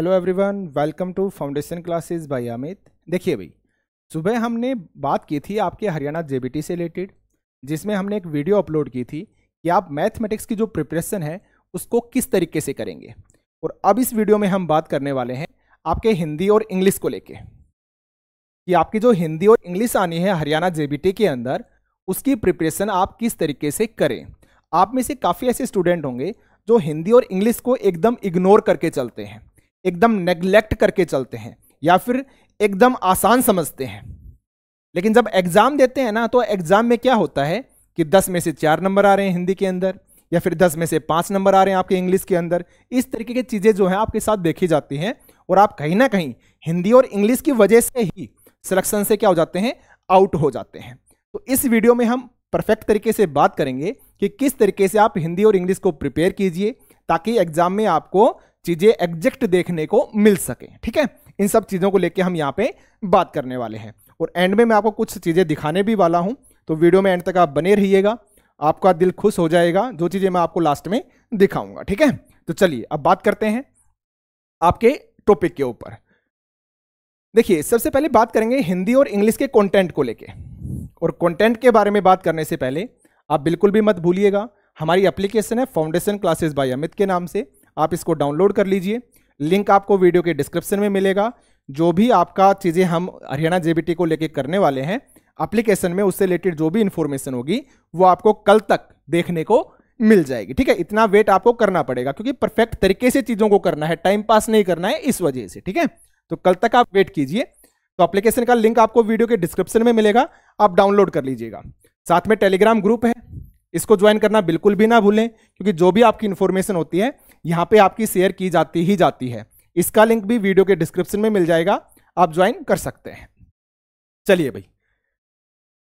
hello everyone welcome to foundation classes by Amit देखिए भाई सुबह हमने बात की थी आपके हरियाणा जेबीटी से रिलेटेड जिसमें हमने एक वीडियो अपलोड की थी कि आप मैथमेटिक्स की जो प्रिपरेशन है उसको किस तरीके से करेंगे और अब इस वीडियो में हम बात करने वाले हैं आपके हिंदी और इंग्लिश को लेके कि आपकी जो हिंदी और इंग्लिश आनी है हरियाणा जे के अंदर उसकी प्रिपरेशन आप किस तरीके से करें आप में से काफ़ी ऐसे स्टूडेंट होंगे जो हिंदी और इंग्लिश को एकदम इग्नोर करके चलते हैं एकदम नेग्लेक्ट करके चलते हैं या फिर एकदम आसान समझते हैं लेकिन जब एग्ज़ाम देते हैं ना तो एग्ज़ाम में क्या होता है कि दस में से चार नंबर आ रहे हैं हिंदी के अंदर या फिर दस में से पाँच नंबर आ रहे हैं आपके इंग्लिश के अंदर इस तरीके की चीज़ें जो हैं आपके साथ देखी जाती हैं और आप कहीं ना कहीं हिंदी और इंग्लिश की वजह से ही सिलेक्शन से क्या हो जाते हैं आउट हो जाते हैं तो इस वीडियो में हम परफेक्ट तरीके से बात करेंगे कि किस तरीके से आप हिंदी और इंग्लिश को प्रिपेयर कीजिए ताकि एग्ज़ाम में आपको चीजें एग्जैक्ट देखने को मिल सके ठीक है इन सब चीज़ों को लेकर हम यहाँ पे बात करने वाले हैं और एंड में मैं आपको कुछ चीज़ें दिखाने भी वाला हूँ तो वीडियो में एंड तक आप बने रहिएगा आपका दिल खुश हो जाएगा जो चीज़ें मैं आपको लास्ट में दिखाऊंगा ठीक है तो चलिए अब बात करते हैं आपके टॉपिक के ऊपर देखिए सबसे पहले बात करेंगे हिंदी और इंग्लिश के कंटेंट को लेके और कंटेंट के बारे में बात करने से पहले आप बिल्कुल भी मत भूलिएगा हमारी एप्लीकेशन है फाउंडेशन क्लासेस बाय अमित के नाम से आप इसको डाउनलोड कर लीजिए लिंक आपको वीडियो के डिस्क्रिप्शन में मिलेगा जो भी आपका चीज़ें हम हरियाणा जे को लेके करने वाले हैं अप्लीकेशन में उससे रिलेटेड जो भी इन्फॉर्मेशन होगी वो आपको कल तक देखने को मिल जाएगी ठीक है इतना वेट आपको करना पड़ेगा क्योंकि परफेक्ट तरीके से चीज़ों को करना है टाइम पास नहीं करना है इस वजह से ठीक है तो कल तक आप वेट कीजिए तो एप्लीकेशन का लिंक आपको वीडियो के डिस्क्रिप्शन में मिलेगा आप डाउनलोड कर लीजिएगा साथ में टेलीग्राम ग्रुप है इसको ज्वाइन करना बिल्कुल भी ना भूलें क्योंकि जो भी आपकी इन्फॉर्मेशन होती है यहाँ पे आपकी शेयर की जाती ही जाती है इसका लिंक भी वीडियो के डिस्क्रिप्शन में मिल जाएगा आप ज्वाइन कर सकते हैं चलिए भाई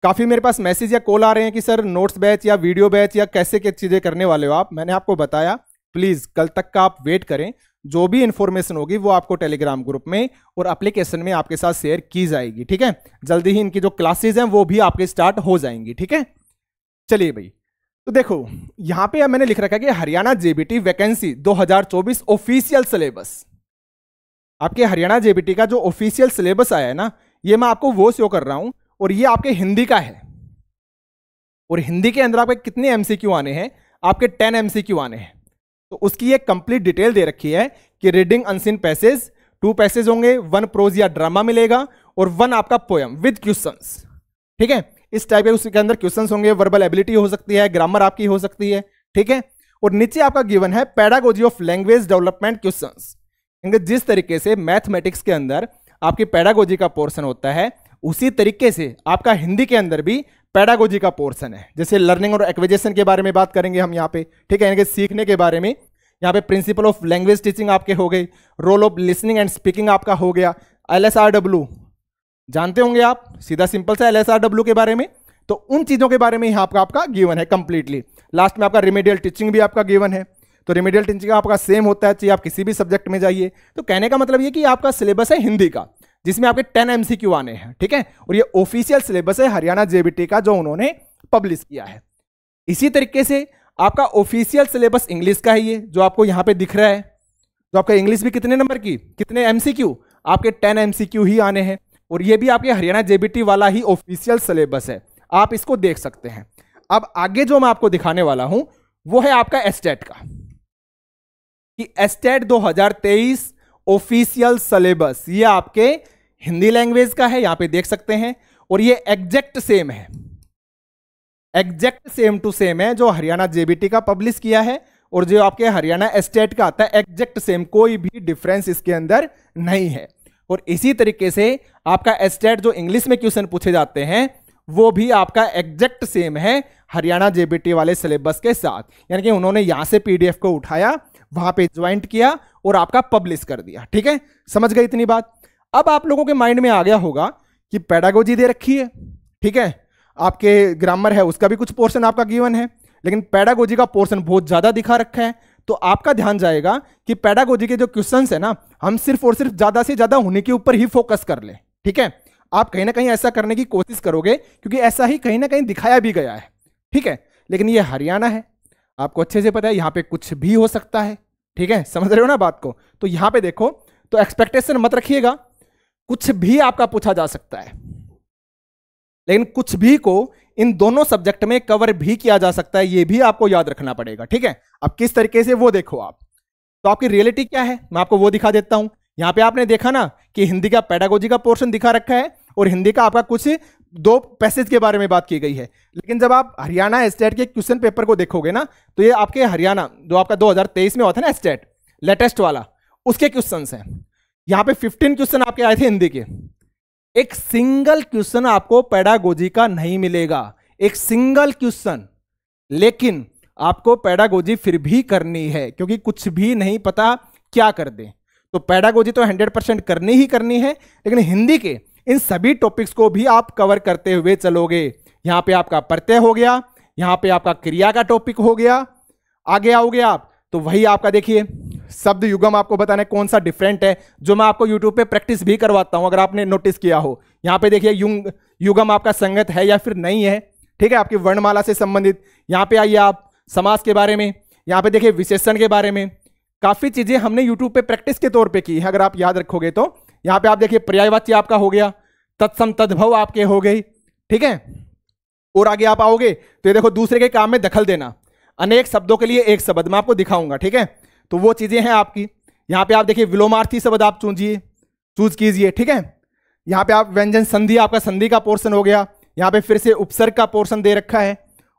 काफ़ी मेरे पास मैसेज या कॉल आ रहे हैं कि सर नोट्स बैच या वीडियो बैच या कैसे क्या चीज़ें करने वाले हो आप मैंने आपको बताया प्लीज़ कल तक का आप वेट करें जो भी इन्फॉर्मेशन होगी वो आपको टेलीग्राम ग्रुप में और एप्लीकेशन में आपके साथ शेयर की जाएगी ठीक है जल्दी ही इनकी जो क्लासेज हैं वो भी आपके स्टार्ट हो जाएंगी ठीक है चलिए भाई तो देखो यहां पे मैंने लिख रखा है कि Haryana JBT vacancy 2024 official syllabus आपके हरियाणा जेबीटी का जो ऑफिशियल सिलेबस आया है ना ये मैं आपको वो शो कर रहा हूं और ये आपके हिंदी का है और हिंदी के अंदर आपके कितने एमसीक्यू आने हैं आपके टेन एमसीक्यू आने हैं तो उसकी ये कंप्लीट डिटेल दे रखी है कि reading unseen passage two passage होंगे वन प्रोज या ड्रामा मिलेगा और वन आपका पोयम विद क्वेश्चंस ठीक है इस टाइप के उसके अंदर क्वेश्चन होंगे वर्बल एबिलिटी हो सकती है ग्रामर आपकी हो सकती है ठीक है और नीचे आपका गिवन है pedagogy of language development question जिस तरीके से मैथमेटिक्स के अंदर आपकी पैडागोजी का पोर्सन होता है उसी तरीके से आपका हिंदी के अंदर भी पैडागोजी का पोर्सन है जैसे लर्निंग और एक्विजेशन के बारे में बात करेंगे हम यहाँ पे ठीक है यानी कि सीखने के बारे में यहाँ पे प्रिंसिपल ऑफ लैंग्वेज टीचिंग आपके हो गई role of listening and speaking आपका हो गया एल एस आर डब्ल्यू जानते होंगे आप सीधा सिंपल सा एल एस आर डब्ल्यू के बारे में तो उन चीज़ों के बारे में यहाँ आपका आपका गिवन है कंप्लीटली लास्ट में आपका रिमेडियल टीचिंग भी आपका गिवन है तो रिमेडियल टीचिंग आपका सेम होता है चाहिए आप किसी भी सब्जेक्ट में जाइए तो कहने का मतलब ये कि आपका सिलेबस है हिंदी का जिसमें आपके टेन एम आने हैं ठीक है और ये ऑफिशियल सिलेबस है हरियाणा जेबीटी का जो उन्होंने पब्लिश किया है इसी तरीके से आपका ऑफिशियल सिलेबस इंग्लिश का है ये जो आपको यहाँ पे दिख रहा है तो आपका इंग्लिश भी कितने नंबर की कितने क्यू आपके टेन क्यू ही आने हैं और ये भी आपके हरियाणा जेबीटी वाला ही ऑफिशियल सिलेबस है आप इसको देख सकते हैं अब आगे जो मैं आपको दिखाने वाला हूं वो है आपका एस्टेट का कि एस्टेट 2023 ऑफिशियल सिलेबस ये आपके हिंदी लैंग्वेज का है यहां पे देख सकते हैं और ये एग्जैक्ट सेम है एग्जैक्ट सेम टू सेम है जो हरियाणा जेबीटी का पब्लिश किया है और जो आपके हरियाणा एस्टेट का आता है एग्जैक्ट सेम कोई भी डिफरेंस इसके अंदर नहीं है और इसी तरीके से आपका एस्टेट जो इंग्लिश में क्वेश्चन पूछे जाते हैं वो भी आपका एग्जैक्ट सेम है हरियाणा जेबीटी वाले सिलेबस के साथ यानी कि उन्होंने यहां से पीडीएफ को उठाया वहां पे ज्वाइंट किया और आपका पब्लिश कर दिया ठीक है समझ गए इतनी बात अब आप लोगों के माइंड में आ गया होगा कि पैडागोजी दे रखी है ठीक है आपके ग्रामर है उसका भी कुछ पोर्शन आपका गिवन है लेकिन पैडागोजी का पोर्शन बहुत ज़्यादा दिखा रखा है तो आपका ध्यान जाएगा कि पैडागोजी के जो क्वेश्चन है ना हम सिर्फ और सिर्फ ज़्यादा से ज़्यादा होने के ऊपर ही फोकस कर ले ठीक है आप कहीं ना कहीं ऐसा करने की कोशिश करोगे क्योंकि ऐसा ही कहीं ना कहीं दिखाया भी गया है ठीक है लेकिन ये हरियाणा है आपको अच्छे से पता है यहाँ पे कुछ भी हो सकता है ठीक है समझ रहे हो ना बात को तो यहाँ पे देखो तो एक्सपेक्टेशन मत रखिएगा कुछ भी आपका पूछा जा सकता है लेकिन कुछ भी को इन दोनों सब्जेक्ट में कवर भी किया जा सकता है ये भी आपको याद रखना पड़ेगा ठीक है अब किस तरीके से वो देखो आप तो आपकी रियलिटी क्या है मैं आपको वो दिखा देता हूं यहां पे आपने देखा ना कि हिंदी का पैडागोजी का पोर्शन दिखा रखा है और हिंदी का आपका कुछ दो पैसेज के बारे में बात की गई है लेकिन जब आप हरियाणा स्टेट के क्वेश्चन पेपर को देखोगे ना तो ये आपके हरियाणा जो आपका 2023 में हुआ था ना स्टेट लेटेस्ट वाला उसके क्वेश्चन हैं यहां पे 15 क्वेश्चन आपके आए थे हिंदी के एक सिंगल क्वेश्चन आपको पैडागोजी का नहीं मिलेगा एक सिंगल क्वेश्चन लेकिन आपको पैडागोजी फिर भी करनी है क्योंकि कुछ भी नहीं पता क्या कर दें तो पैडागोजी तो 100 परसेंट करनी ही करनी है लेकिन हिंदी के इन सभी टॉपिक्स को भी आप कवर करते हुए चलोगे यहाँ पे आपका प्रत्यय हो गया यहाँ पे आपका क्रिया का टॉपिक हो गया आगे आओगे आप तो वही आपका देखिए शब्द युगम आपको बताना कौन सा डिफरेंट है जो मैं आपको यूट्यूब पे प्रैक्टिस भी करवाता हूं अगर आपने नोटिस किया हो यहाँ पे देखिए युग युगम आपका संगत है या फिर नहीं है ठीक है आपकी वर्णमाला से संबंधित यहाँ पे आइए आप समाज के बारे में यहाँ पे देखिए विशेषण के बारे में काफ़ी चीज़ें हमने यूट्यूब पे प्रैक्टिस के तौर पे की है अगर आप याद रखोगे तो यहाँ पे आप देखिए पर्यायवाची आपका हो गया तत्सम तद्भव आपके हो गई ठीक है और आगे आप आओगे तो ये देखो दूसरे के काम में दखल देना अनेक शब्दों के लिए एक शब्द मैं आपको दिखाऊंगा ठीक है तो वो चीज़ें हैं आपकी यहाँ पे आप देखिए विलोमार्थी शब्द आप चूंजिए चूज कीजिए ठीक है यहाँ पे आप व्यंजन संधि आपका संधि का पोर्सन हो गया यहाँ पे फिर से उपसर्ग का पोर्शन दे रखा है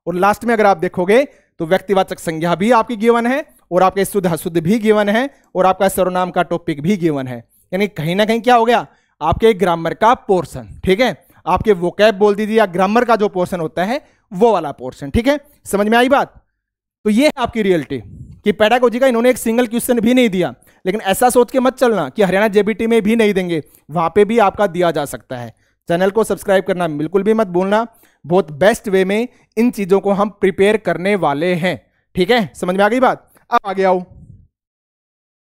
और लास्ट में अगर आप देखोगे तो व्यक्तिवाचक संज्ञा भी आपकी गिवन है और आपका शुद्ध अशुद्ध भी गिवन है और आपका सर्वनाम का टॉपिक भी गिवन है यानी कहीं ना कहीं क्या हो गया आपके ग्रामर का पोर्सन ठीक है आपके वोकैब बोल दीजिए या ग्रामर का जो पोर्सन होता है वो वाला पोर्सन ठीक है समझ में आई बात तो ये है आपकी रियलिटी कि पैडागोजी का इन्होंने एक सिंगल क्वेश्चन भी नहीं दिया लेकिन ऐसा सोच के मत चलना कि हरियाणा जेबीटी में भी नहीं देंगे वहां पे भी आपका दिया जा सकता है चैनल को सब्सक्राइब करना बिल्कुल भी मत भूलना बहुत बेस्ट वे में इन चीज़ों को हम प्रिपेयर करने वाले हैं ठीक है समझ में आ गई बात अब आगे आओ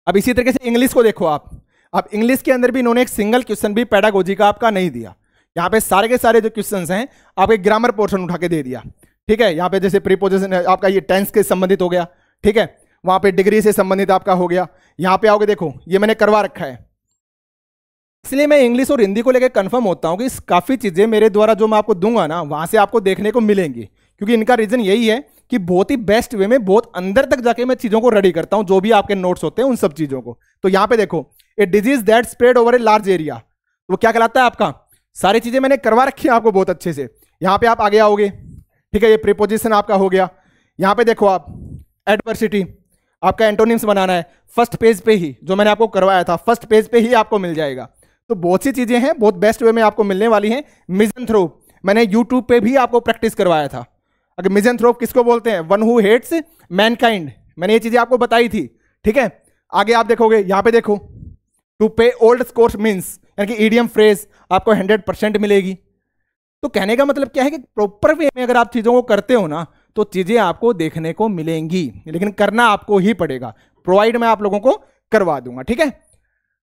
अब इसी तरीके से इंग्लिश को देखो आप अब इंग्लिश के अंदर भी इन्होंने एक सिंगल क्वेश्चन भी पैडागोजी का आपका नहीं दिया यहाँ पे सारे के सारे जो क्वेश्चन हैं आपके ग्रामर पोर्शन उठा के दे दिया ठीक है यहाँ पे जैसे प्रीपोजिशन आपका ये टेंस के संबंधित हो गया ठीक है वहां पे डिग्री से संबंधित आपका हो गया यहाँ पे आओगे देखो ये मैंने करवा रखा है इसलिए मैं इंग्लिश और हिंदी को लेकर कंफर्म होता हूँ कि काफ़ी चीज़ें मेरे द्वारा जो मैं आपको दूंगा ना वहाँ से आपको देखने को मिलेंगी क्योंकि इनका रीज़न यही है कि बहुत ही बेस्ट वे में बहुत अंदर तक जाके मैं चीज़ों को रेडी करता हूँ जो भी आपके नोट्स होते हैं उन सब चीज़ों को तो यहाँ पे देखो a disease that spread over a large area वो क्या कहलाता है आपका सारी चीज़ें मैंने करवा रखी हैं आपको बहुत अच्छे से यहाँ पे आप आगे आओगे ठीक है ये प्रिपोजिशन आपका हो गया यहाँ पे देखो आप एडवर्सिटी आपका एंटोनिम्स बनाना है फर्स्ट पेज पे ही जो मैंने आपको करवाया था फर्स्ट पेज पे ही आपको मिल जाएगा तो बहुत सी चीज़ें हैं बहुत बेस्ट वे में आपको मिलने वाली हैं मिजन थ्रोप मैंने यूट्यूब पे भी आपको प्रैक्टिस करवाया था अगर मिजन थ्रोप किसको बोलते हैं वन हु हेट्स मैनकाइंड मैंने ये चीज़ें आपको बताई थी ठीक है आगे आप देखोगे यहां पे देखो टू पे ओल्ड स्कोर्स मीन्स यानी कि ईडीएम फ्रेज आपको हंड्रेड परसेंट मिलेगी तो कहने का मतलब क्या है कि प्रॉपर वे में अगर आप चीज़ों को करते हो ना तो चीज़ें आपको देखने को मिलेंगी लेकिन करना आपको ही पड़ेगा प्रोवाइड मैं आप लोगों को करवा दूंगा ठीक है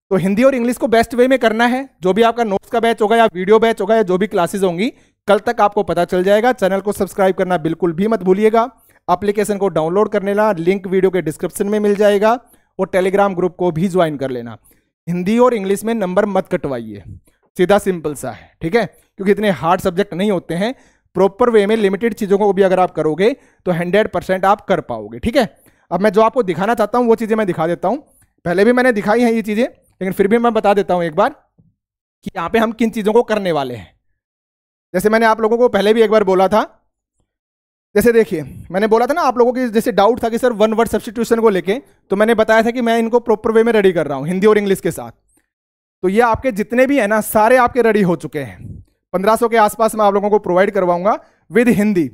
तो हिंदी और इंग्लिश को बेस्ट वे में करना है जो भी आपका नोट्स का बैच होगा या वीडियो बैच होगा या जो भी क्लासेज होंगी कल तक आपको पता चल जाएगा चैनल को सब्सक्राइब करना बिल्कुल भी मत भूलिएगा एप्लीकेशन को डाउनलोड कर लेना लिंक वीडियो के डिस्क्रिप्शन में मिल जाएगा और टेलीग्राम ग्रुप को भी ज्वाइन कर लेना हिंदी और इंग्लिश में नंबर मत कटवाइए सीधा सिंपल सा है ठीक है क्योंकि इतने हार्ड सब्जेक्ट नहीं होते हैं प्रॉपर वे में लिमिटेड चीज़ों को भी अगर आप करोगे तो हंड्रेड परसेंट आप कर पाओगे ठीक है अब मैं जो आपको दिखाना चाहता हूँ वो चीज़ें मैं दिखा देता हूँ पहले भी मैंने दिखाई हैं ये चीज़ें लेकिन फिर भी मैं बता देता हूं एक बार कि यहां पे हम किन चीज़ों को करने वाले हैं जैसे मैंने आप लोगों को पहले भी एक बार बोला था जैसे देखिए मैंने बोला था ना आप लोगों की जैसे डाउट था कि सर वन वर्ड सब्सटीट्यूशन को लेके तो मैंने बताया था कि मैं इनको प्रॉपर वे में रेडी कर रहा हूँ हिंदी और इंग्लिश के साथ तो ये आपके जितने भी है ना सारे आपके रेडी हो चुके हैं पंद्रह के आसपास मैं आप लोगों को प्रोवाइड करवाऊंगा विद हिंदी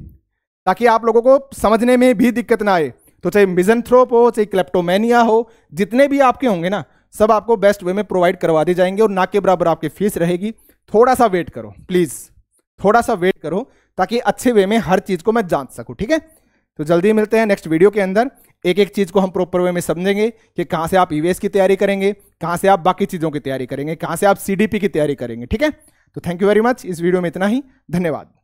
ताकि आप लोगों को समझने में भी दिक्कत ना आए तो चाहे मिजन थ्रोप हो चाहे क्लेप्टोमैनिया हो जितने भी आपके होंगे ना सब आपको बेस्ट वे में प्रोवाइड करवा दी जाएंगे और ना के बराबर आपकी फीस रहेगी थोड़ा सा वेट करो प्लीज़ थोड़ा सा वेट करो ताकि अच्छे वे में हर चीज़ को मैं जांच सकूँ ठीक है तो जल्दी मिलते हैं नेक्स्ट वीडियो के अंदर एक एक चीज़ को हम प्रॉपर वे में समझेंगे कि कहाँ से आप ई e की तैयारी करेंगे कहाँ से आप बाकी चीज़ों की तैयारी करेंगे कहाँ से आप सी की तैयारी करेंगे ठीक है तो थैंक यू वेरी मच इस वीडियो में इतना ही धन्यवाद